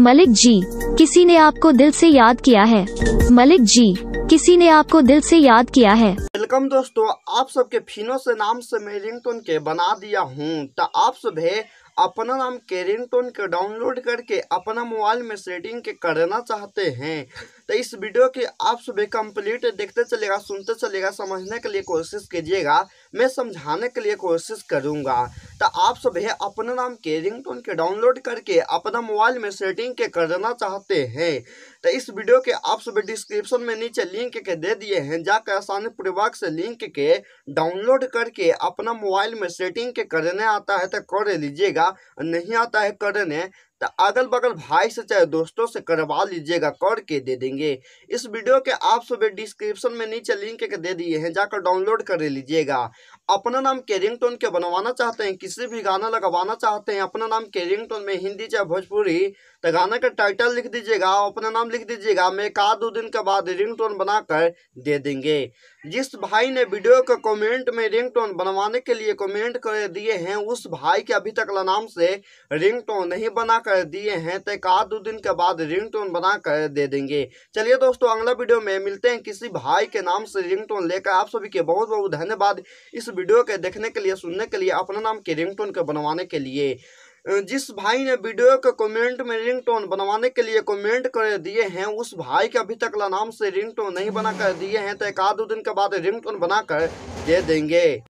मलिक जी किसी ने आपको दिल से याद किया है मलिक जी किसी ने आपको दिल से याद किया है वेलकम दोस्तों आप सबके फिनो से नाम से मैं रिंगटोन के बना दिया हूँ तो आप सब है अपना नाम के रिंगटोन के डाउनलोड करके अपना मोबाइल में सेटिंग के करना चाहते हैं तो इस वीडियो के आप सुबह कंप्लीट देखते चलेगा सुनते चलेगा समझने के लिए कोशिश कीजिएगा मैं समझाने के लिए कोशिश करूँगा तो आप सुबह अपना नाम के रिंगटोन के डाउनलोड करके अपना मोबाइल में सेटिंग के करना चाहते हैं तो इस वीडियो के आप सुबह डिस्क्रिप्शन में नीचे लिंक के दे दिए हैं जाकर आसानी पूर्वक से लिंक के डाउनलोड करके अपना मोबाइल में सेटिंग के करने आता है तो कर लीजिएगा नहीं आता है करने तो अगल बगल भाई से चाहे दोस्तों से करवा लीजिएगा करके दे देंगे इस वीडियो के आप सब डिस्क्रिप्शन में नीचे लिंक के दे दिए हैं जाकर डाउनलोड कर लीजिएगा अपना नाम कैरिंग टोन के बनवाना चाहते हैं किसी भी गाना लगवाना चाहते हैं अपना नाम कैरिंग टोन में हिंदी चाहे भोजपुरी तो गाना का टाइटल लिख दीजिएगा अपना नाम लिख दीजिएगा मैं एक दो दिन के बाद रिंग टोन बनाकर दे देंगे जिस भाई ने वीडियो का कमेंट में रिंग टोन बनवाने के लिए कमेंट कर दिए हैं उस भाई के अभी तक नाम से रिंग टोन नहीं बना कर दिए हैं तो एक दो दिन के बाद रिंग टोन बना कर दे देंगे चलिए दोस्तों अगला वीडियो में मिलते हैं किसी भाई के नाम से रिंग टोन लेकर आप सभी के बहुत बहुत धन्यवाद इस वीडियो के देखने के लिए सुनने के लिए अपना नाम के रिंगटोन के बनवाने के लिए जिस भाई ने वीडियो के कमेंट में रिंगटोन बनवाने के लिए कमेंट कर दिए हैं उस भाई के अभी तक नाम से रिंगटोन नहीं बना कर दिए हैं तो एक आध दो दिन के बाद रिंगटोन बनाकर दे देंगे